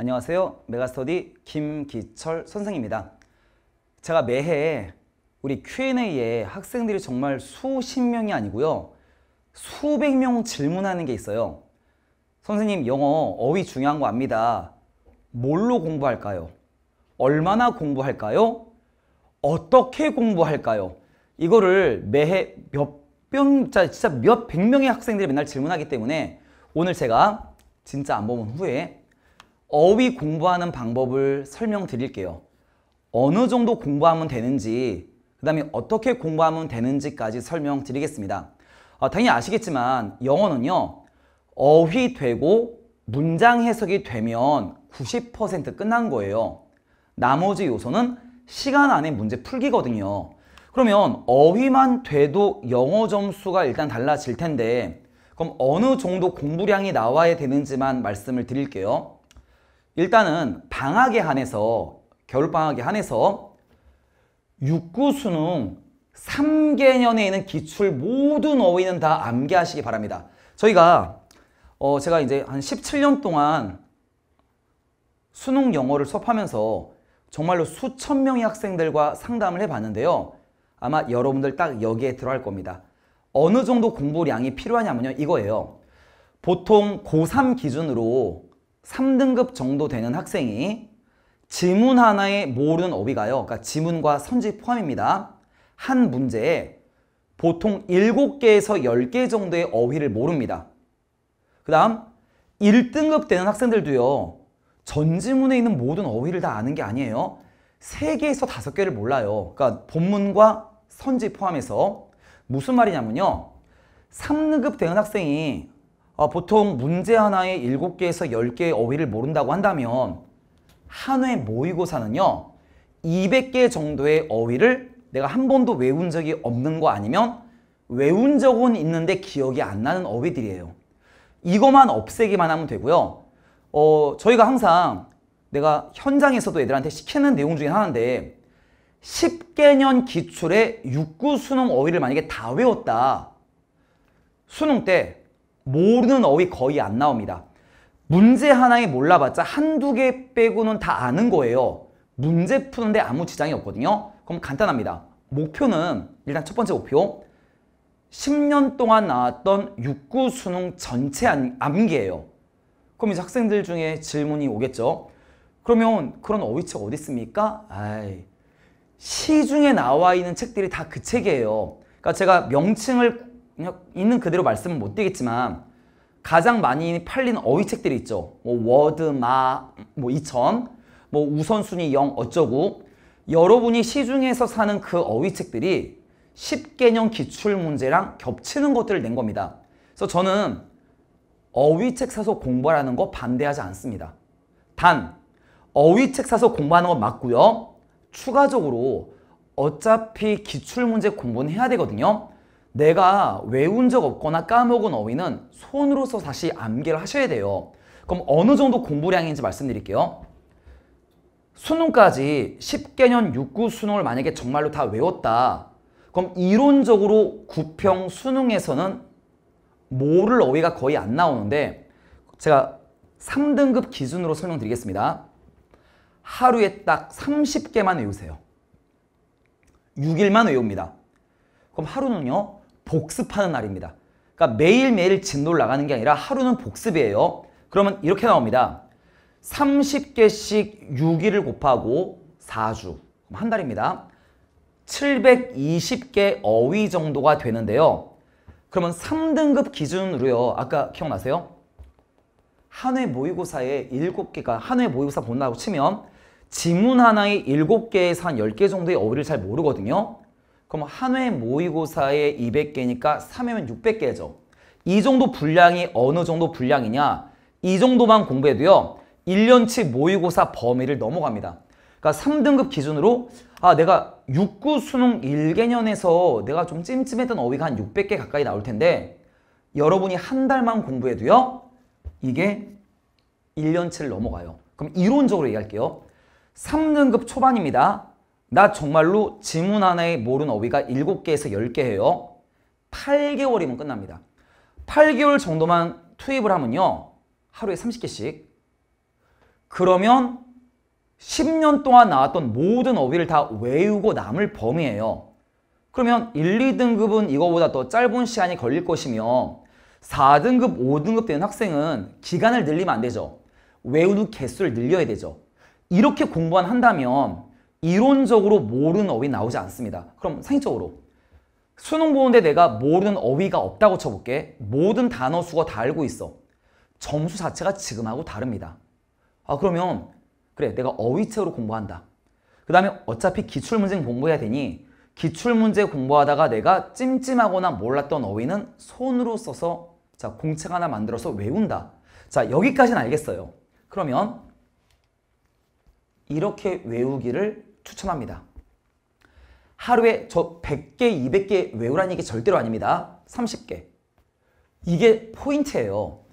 안녕하세요. 메가스터디 김기철 선생입니다. 제가 매해 우리 Q&A에 학생들이 정말 수십 명이 아니고요. 수백 명 질문하는 게 있어요. 선생님 영어 어휘 중요한 거 압니다. 뭘로 공부할까요? 얼마나 공부할까요? 어떻게 공부할까요? 이거를 매해 몇 병, 진짜 몇 백 명의 학생들이 맨날 질문하기 때문에 오늘 제가 진짜 안 보면 후에 어휘 공부하는 방법을 설명드릴게요. 어느 정도 공부하면 되는지 그 다음에 어떻게 공부하면 되는지까지 설명드리겠습니다. 아, 당연히 아시겠지만 영어는요. 어휘되고 문장 해석이 되면 90% 끝난 거예요. 나머지 요소는 시간 안에 문제 풀기거든요. 그러면 어휘만 돼도 영어 점수가 일단 달라질 텐데 그럼 어느 정도 공부량이 나와야 되는지만 말씀을 드릴게요. 일단은 방학에 한해서 겨울방학에 한해서 6구 수능 3개년에 있는 기출 모든 어휘는 다 암기하시기 바랍니다. 저희가 어 제가 이제 한 17년 동안 수능 영어를 수업하면서 정말로 수천 명의 학생들과 상담을 해봤는데요. 아마 여러분들 딱 여기에 들어갈 겁니다. 어느 정도 공부량이 필요하냐면요. 이거예요. 보통 고3 기준으로 3등급 정도 되는 학생이 지문 하나에 모르는 어휘가요. 그러니까 지문과 선지 포함입니다. 한 문제에 보통 7개에서 10개 정도의 어휘를 모릅니다. 그 다음 1등급 되는 학생들도요. 전지문에 있는 모든 어휘를 다 아는 게 아니에요. 3개에서 5개를 몰라요. 그러니까 본문과 선지 포함해서 무슨 말이냐면요. 3등급 되는 학생이 어, 보통 문제 하나에 7개에서 10개의 어휘를 모른다고 한다면 한 회 모의고사는요. 200개 정도의 어휘를 내가 한 번도 외운 적이 없는 거 아니면 외운 적은 있는데 기억이 안 나는 어휘들이에요. 이것만 없애기만 하면 되고요. 어, 저희가 항상 내가 현장에서도 애들한테 시키는 내용 중에 하나인데 10개년 기출의 6구 수능 어휘를 만약에 다 외웠다. 수능 때 모르는 어휘 거의 안 나옵니다. 문제 하나에 몰라봤자 한두 개 빼고는 다 아는 거예요. 문제 푸는데 아무 지장이 없거든요. 그럼 간단합니다. 목표는 일단 첫 번째 목표 10년 동안 나왔던 육구 수능 전체 암기예요. 그럼 이제 학생들 중에 질문이 오겠죠. 그러면 그런 어휘책 어디 있습니까? 아이, 시중에 나와 있는 책들이 다 그 책이에요. 그러니까 제가 명칭을 있는 그대로 말씀은 못 드리겠지만 가장 많이 팔린 어휘 책들이 있죠. 뭐 워드, 마, 뭐 2000, 뭐 우선순위 0 어쩌고 여러분이 시중에서 사는 그 어휘 책들이 1 0개념 기출문제랑 겹치는 것들을 낸 겁니다. 그래서 저는 어휘책 사서 공부하는 거 반대하지 않습니다. 단, 어휘책 사서 공부하는 건 맞고요. 추가적으로 어차피 기출문제 공부는 해야 되거든요. 내가 외운 적 없거나 까먹은 어휘는 손으로서 다시 암기를 하셔야 돼요. 그럼 어느 정도 공부량인지 말씀드릴게요. 수능까지 10개년 6구 수능을 만약에 정말로 다 외웠다. 그럼 이론적으로 9평 수능에서는 모를 어휘가 거의 안 나오는데 제가 3등급 기준으로 설명드리겠습니다. 하루에 딱 30개만 외우세요. 6일만 외웁니다. 그럼 하루는요? 복습하는 날입니다. 그러니까 매일매일 진도를 나가는 게 아니라 하루는 복습이에요. 그러면 이렇게 나옵니다. 30개씩 6일을 곱하고 4주, 한 달입니다. 720개 어휘 정도가 되는데요. 그러면 3등급 기준으로요. 아까 기억나세요? 한회 모의고사에 7개가 한회 모의고사 본다고 치면 지문 하나에 7개에서 한 10개 정도의 어휘를 잘 모르거든요. 그럼 한회 모의고사에 200개니까 3회면 600개죠. 이 정도 분량이 어느 정도 분량이냐? 이 정도만 공부해도요. 1년치 모의고사 범위를 넘어갑니다. 그러니까 3등급 기준으로 아 내가 6구 수능 1개년에서 내가 좀 찜찜했던 어휘가 한 600개 가까이 나올 텐데 여러분이 한 달만 공부해도요. 이게 1년치를 넘어가요. 그럼 이론적으로 얘기할게요. 3등급 초반입니다. 나 정말로 지문 하나에 모르는 어휘가 7개에서 10개 해요. 8개월이면 끝납니다. 8개월 정도만 투입을 하면요. 하루에 30개씩. 그러면 10년 동안 나왔던 모든 어휘를 다 외우고 남을 범위예요. 그러면 1, 2등급은 이거보다 더 짧은 시간이 걸릴 것이며 4등급, 5등급 되는 학생은 기간을 늘리면 안 되죠. 외우는 개수를 늘려야 되죠. 이렇게 공부 한다면 이론적으로 모르는 어휘 나오지 않습니다. 그럼 상식적으로 수능 보는데 내가 모르는 어휘가 없다고 쳐볼게. 모든 단어 수가 다 알고 있어. 점수 자체가 지금하고 다릅니다. 아 그러면 그래 내가 어휘체로 공부한다. 그 다음에 어차피 기출문제 공부해야 되니 기출문제 공부하다가 내가 찜찜하거나 몰랐던 어휘는 손으로 써서 자 공책 하나 만들어서 외운다. 자 여기까지는 알겠어요. 그러면 이렇게 외우기를 추천합니다. 하루에 저 100개, 200개 외우라는 얘기 절대로 아닙니다. 30개. 이게 포인트예요.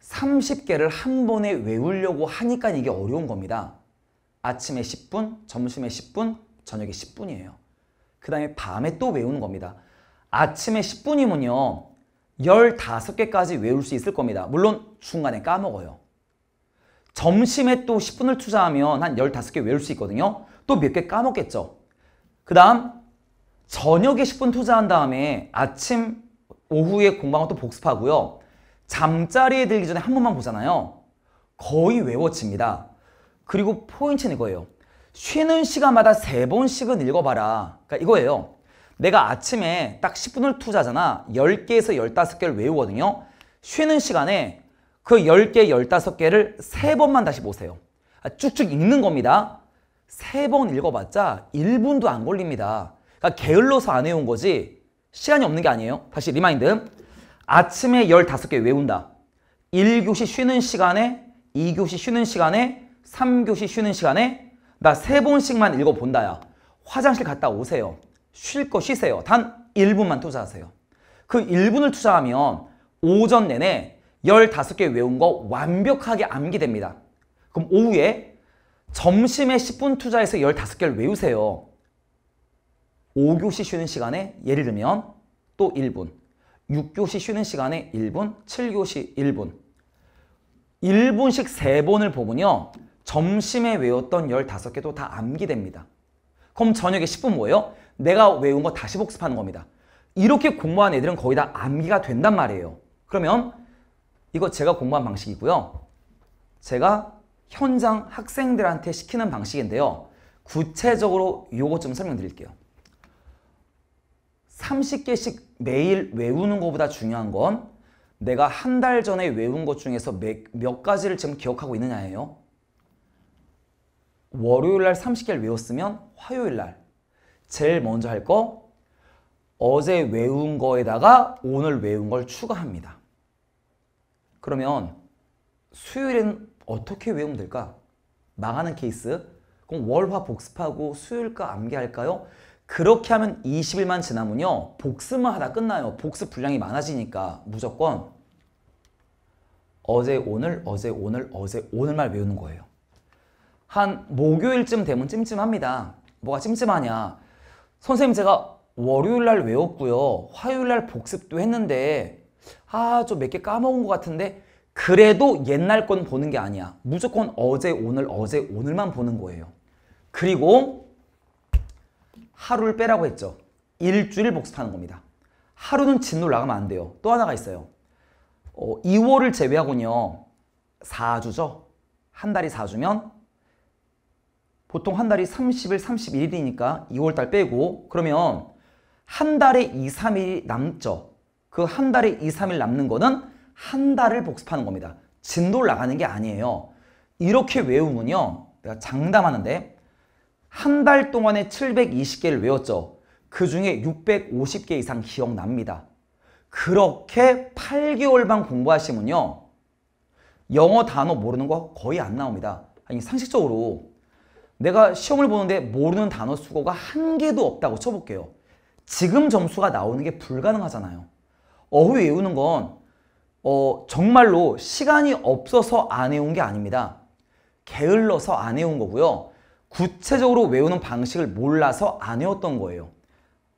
30개를 한 번에 외우려고 하니까 이게 어려운 겁니다. 아침에 10분, 점심에 10분, 저녁에 10분이에요. 그 다음에 밤에 또 외우는 겁니다. 아침에 10분이면요. 15개까지 외울 수 있을 겁니다. 물론 중간에 까먹어요. 점심에 또 10분을 투자하면 한 15개 외울 수 있거든요. 또몇개 까먹겠죠. 그 다음 저녁에 10분 투자한 다음에 아침, 오후에 공방을 또 복습하고요. 잠자리에 들기 전에 한 번만 보잖아요. 거의 외워집니다. 그리고 포인트는 이거예요. 쉬는 시간마다 세번씩은 읽어봐라. 그러니까 이거예요. 내가 아침에 딱 10분을 투자하잖아. 10개에서 15개를 외우거든요. 쉬는 시간에 그 10개, 15개를 세번만 다시 보세요. 아, 쭉쭉 읽는 겁니다. 세번 읽어봤자 1분도 안 걸립니다. 그러니까 게을러서 안 외운 거지 시간이 없는 게 아니에요. 다시 리마인드. 아침에 15개 외운다. 1교시 쉬는 시간에 2교시 쉬는 시간에 3교시 쉬는 시간에 나 세번씩만 읽어본다야. 화장실 갔다 오세요. 쉴 거 쉬세요. 단 1분만 투자하세요. 그 1분을 투자하면 오전 내내 15개 외운 거 완벽하게 암기됩니다. 그럼 오후에 점심에 10분 투자해서 15개를 외우세요. 5교시 쉬는 시간에 예를 들면 또 1분, 6교시 쉬는 시간에 1분, 7교시 1분. 1분씩 3번을 보면요. 점심에 외웠던 15개도 다 암기됩니다. 그럼 저녁에 10분 뭐예요? 내가 외운 거 다시 복습하는 겁니다. 이렇게 공부한 애들은 거의 다 암기가 된단 말이에요. 그러면 이거 제가 공부한 방식이고요. 제가 현장 학생들한테 시키는 방식인데요. 구체적으로 요것 좀 설명드릴게요. 30개씩 매일 외우는 것보다 중요한 건 내가 한 달 전에 외운 것 중에서 몇, 몇 가지를 지금 기억하고 있느냐예요. 월요일 날 30개를 외웠으면 화요일 날 제일 먼저 할 거 어제 외운 거에다가 오늘 외운 걸 추가합니다. 그러면 수요일엔 어떻게 외우면 될까? 망하는 케이스? 그럼 월화 복습하고 수요일과 암기할까요? 그렇게 하면 20일만 지나면요. 복습만 하다 끝나요. 복습 분량이 많아지니까 무조건 어제 오늘 어제 오늘 어제 오늘만 외우는 거예요. 한 목요일쯤 되면 찜찜합니다. 뭐가 찜찜하냐. 선생님 제가 월요일날 외웠고요. 화요일날 복습도 했는데 아좀 몇 개 까먹은 것 같은데 그래도 옛날 건 보는 게 아니야. 무조건 어제, 오늘, 어제, 오늘만 보는 거예요. 그리고 하루를 빼라고 했죠. 일주일 복습하는 겁니다. 하루는 진로 나가면 안 돼요. 또 하나가 있어요. 어, 2월을 제외하고는요. 4주죠. 한 달이 4주면 보통 한 달이 30일, 31일이니까 2월달 빼고 그러면 한 달에 2, 3일 남죠. 그 한 달에 2, 3일 남는 거는 한 달을 복습하는 겁니다. 진도를 나가는 게 아니에요. 이렇게 외우면요. 내가 장담하는데 한 달 동안에 720개를 외웠죠. 그 중에 650개 이상 기억납니다. 그렇게 8개월만 공부하시면요. 영어 단어 모르는 거 거의 안 나옵니다. 아니 상식적으로 내가 시험을 보는데 모르는 단어 수거가 한 개도 없다고 쳐볼게요. 지금 점수가 나오는 게 불가능하잖아요. 어휘 외우는 건 어, 정말로 시간이 없어서 안 해온 게 아닙니다. 게을러서 안 해온 거고요. 구체적으로 외우는 방식을 몰라서 안 해왔던 거예요.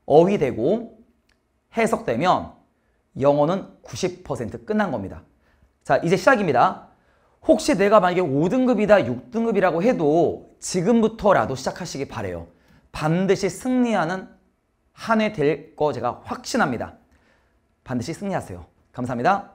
어휘되고 해석되면 영어는 90% 끝난 겁니다. 자, 이제 시작입니다. 혹시 내가 만약에 5등급이다, 6등급이라고 해도 지금부터라도 시작하시기 바래요. 반드시 승리하는 한해 될 거 제가 확신합니다. 반드시 승리하세요. 감사합니다.